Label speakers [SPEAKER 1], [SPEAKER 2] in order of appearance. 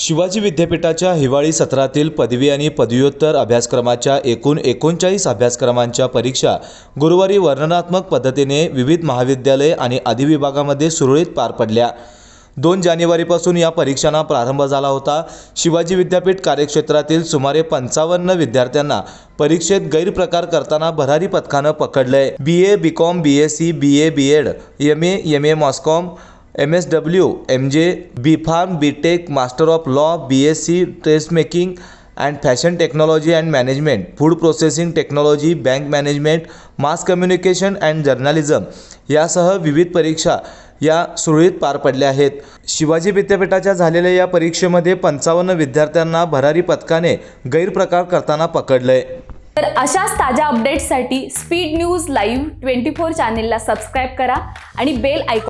[SPEAKER 1] शिवाजी विद्यापीठाच्या हिवाळी सत्रातील पदवी आणि पदव्युत्तर अभ्यासक्रमाच्या एकूण एकोणचाळीस अभ्यासक्रमांच्या परीक्षा गुरुवारी वर्णनात्मक पद्धतीने विविध महाविद्यालय आणि अधिविभागामध्ये सुरळीत पार पडल्या दोन जानेवारीपासून या परीक्षांना प्रारंभ झाला होता शिवाजी विद्यापीठ कार्यक्षेत्रातील सुमारे पंचावन्न विद्यार्थ्यांना परीक्षेत गैरप्रकार करताना भरारी पथकानं पकडलंय B A B com B S C B A B ed M A M A mass comm M S W M J B pharm B tech master of law B S C dress making and fashion technology and management food processing technology bank management mass communication and journalism यासह विविध परीक्षा या सुरळीत पार पडल्या आहेत शिवाजी विद्यापीठाच्या झालेल्या या परीक्षेमध्ये पंचावन्न विद्यार्थ्यांना भरारी पथकाने गैरप्रकार करताना पकडलंय
[SPEAKER 2] तर अशाच ताज्या अपडेट्ससाठी speed news live twenty four चॅनेलला सबस्क्राईब करा आणि बेल ऐकून